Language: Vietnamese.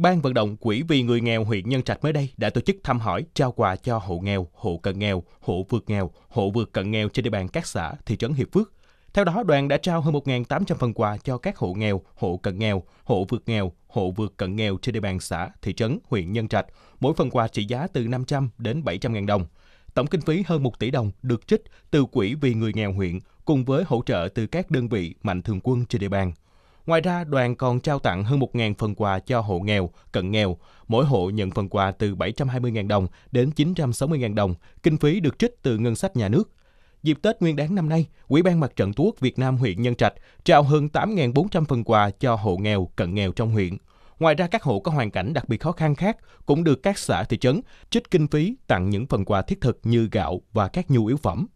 Ban vận động Quỹ vì người nghèo huyện Nhân Trạch mới đây đã tổ chức thăm hỏi, trao quà cho hộ nghèo, hộ cận nghèo, hộ vượt nghèo, hộ vượt cận nghèo trên địa bàn các xã, thị trấn Hiệp Phước. Theo đó, đoàn đã trao hơn 1.800 phần quà cho các hộ nghèo, hộ cận nghèo, hộ vượt nghèo, hộ vượt cận nghèo trên địa bàn xã, thị trấn, huyện Nhân Trạch. Mỗi phần quà trị giá từ 500 đến 700 ngàn đồng. Tổng kinh phí hơn 1 tỷ đồng được trích từ Quỹ vì người nghèo huyện cùng với hỗ trợ từ các đơn vị mạnh thường quân trên địa bàn. Ngoài ra, đoàn còn trao tặng hơn 1.000 phần quà cho hộ nghèo, cận nghèo. Mỗi hộ nhận phần quà từ 720.000 đồng đến 960.000 đồng, kinh phí được trích từ ngân sách nhà nước. Dịp Tết Nguyên đáng năm nay, Ủy ban Mặt trận Tổ quốc Việt Nam huyện Nhân Trạch trao hơn 8.400 phần quà cho hộ nghèo, cận nghèo trong huyện. Ngoài ra các hộ có hoàn cảnh đặc biệt khó khăn khác cũng được các xã thị trấn trích kinh phí tặng những phần quà thiết thực như gạo và các nhu yếu phẩm.